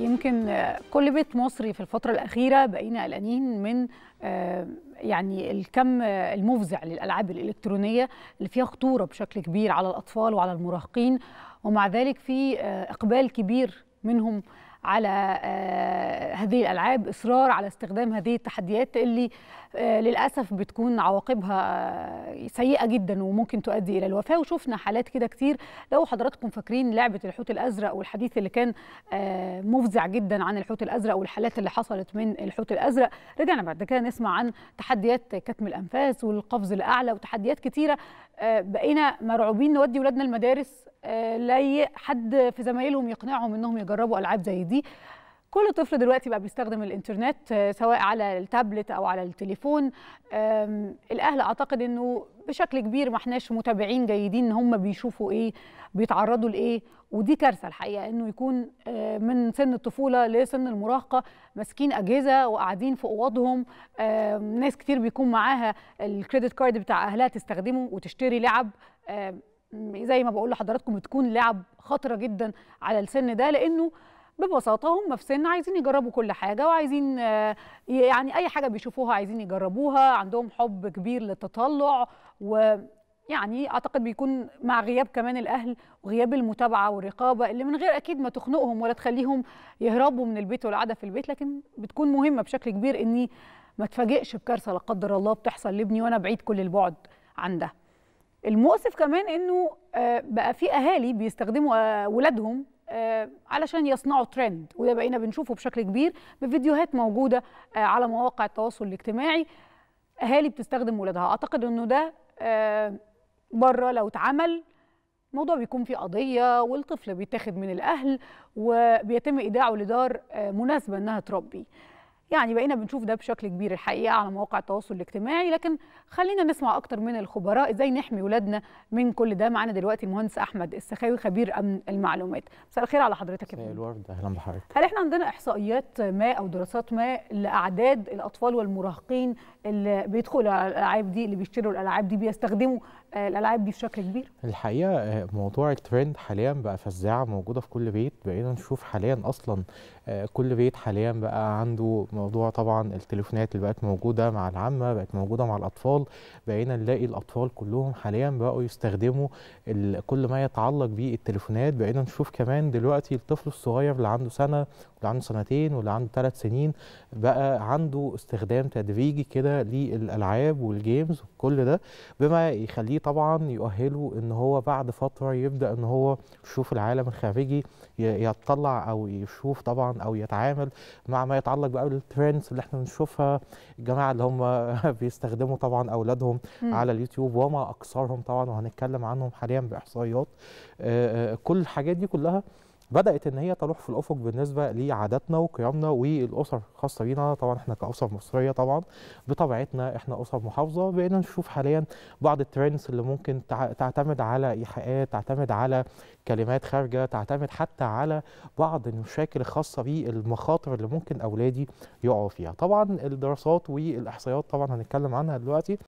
يمكن كل بيت مصري في الفترة الأخيرة بقينا قلقانين من آه، يعني الكم آه، المفزع للألعاب الإلكترونية اللي فيها خطورة بشكل كبير على الأطفال وعلى المراهقين ومع ذلك في آه، إقبال كبير منهم على آه، هذه الالعاب اصرار على استخدام هذه التحديات اللي آه، للاسف بتكون عواقبها آه، سيئه جدا وممكن تؤدي الى الوفاه وشفنا حالات كده كتير لو حضراتكم فاكرين لعبه الحوت الازرق والحديث اللي كان مفزع جدا عن الحوت الازرق والحالات اللي حصلت من الحوت الازرق رجعنا بعد كده نسمع عن تحديات كتم الانفاس والقفز الاعلى وتحديات كتيره آه، بقينا مرعوبين نودي ولادنا المدارس آه، لا حد في زمايلهم يقنعهم انهم يجربوا العاب زي دي كل طفل دلوقتي بقى بيستخدم الانترنت آه، سواء على التابلت او على التليفون الاهل اعتقد انه بشكل كبير ما احناش متابعين جيدين ان هم بيشوفوا ايه بيتعرضوا لايه ودي كارثه الحقيقه انه يكون آه، من سن الطفوله لسن المراهقه ماسكين اجهزه وقاعدين في اوضهم ناس كتير بيكون معاها الكريدت كارد بتاع اهلها تستخدمه وتشتري لعب زي ما بقول لحضراتكم بتكون لعب خطره جدا على السن ده لانه ببساطه هم في سن عايزين يجربوا كل حاجه وعايزين آه، يعني اي حاجه بيشوفوها عايزين يجربوها عندهم حب كبير للتطلع و يعني اعتقد بيكون مع غياب كمان الاهل وغياب المتابعه والرقابه اللي من غير اكيد ما تخنقهم ولا تخليهم يهربوا من البيت والقعده في البيت لكن بتكون مهمه بشكل كبير اني ما اتفاجئش بكارثه لا قدر الله بتحصل لابني وانا بعيد كل البعد عن ده. المؤسف كمان انه آه، بقى في اهالي بيستخدموا آه، ولادهم آه، علشان يصنعوا ترند وده بقينا بنشوفه بشكل كبير بفيديوهات موجوده آه، على مواقع التواصل الاجتماعي اهالي بتستخدم ولادها اعتقد انه ده آه، بره لو اتعمل الموضوع بيكون فيه قضية والطفل بيتاخد من الأهل وبيتم إيداعه لدار مناسبة إنها تربي يعني بقينا بنشوف ده بشكل كبير الحقيقه على مواقع التواصل الاجتماعي لكن خلينا نسمع اكتر من الخبراء ازاي نحمي ولادنا من كل ده معانا دلوقتي المهندس احمد السخاوي خبير امن المعلومات مساء الخير على حضرتك يا الورد اهلا بحضرتك هل احنا عندنا احصائيات ما او دراسات ما لاعداد الاطفال والمراهقين اللي بيدخلوا على الالعاب دي اللي بيشتروا الالعاب دي بيستخدموا الالعاب دي بشكل كبير الحقيقه آه، موضوع الترند حاليا بقى فزاعه موجوده في كل بيت بقينا نشوف حاليا اصلا آه، كل بيت حاليا بقى عنده موضوع طبعا التليفونات اللي بقت موجوده مع العامه بقت موجوده مع الاطفال بقينا نلاقي الاطفال كلهم حاليا بقوا يستخدموا كل ما يتعلق بالتليفونات بقينا نشوف كمان دلوقتي الطفل الصغير اللي عنده سنه واللي عنده سنتين واللي عنده ثلاث سنين بقى عنده استخدام تدريجي كده للالعاب والجيمز وكل ده بما يخليه طبعا يؤهله ان هو بعد فتره يبدا ان هو يشوف العالم الخارجي يطلع او يشوف طبعا او يتعامل مع ما يتعلق بقى الترندز اللي احنا بنشوفها الجماعه اللي هم بيستخدموا طبعا اولادهم م. على اليوتيوب وما اكثرهم طبعا وهنتكلم عنهم حاليا باحصائيات آه، آه، كل الحاجات دي كلها بدات ان هي تروح في الافق بالنسبه لعاداتنا وقيمنا والاسر خاصه بينا طبعا احنا كاسر مصريه طبعا بطبيعتنا احنا اسر محافظه بقينا نشوف حاليا بعض الترندز اللي ممكن تعتمد على ايحاءات تعتمد على كلمات خارجه تعتمد حتى على بعض المشاكل الخاصه بالمخاطر اللي ممكن اولادي يقعوا فيها طبعا الدراسات والاحصائيات طبعا هنتكلم عنها دلوقتي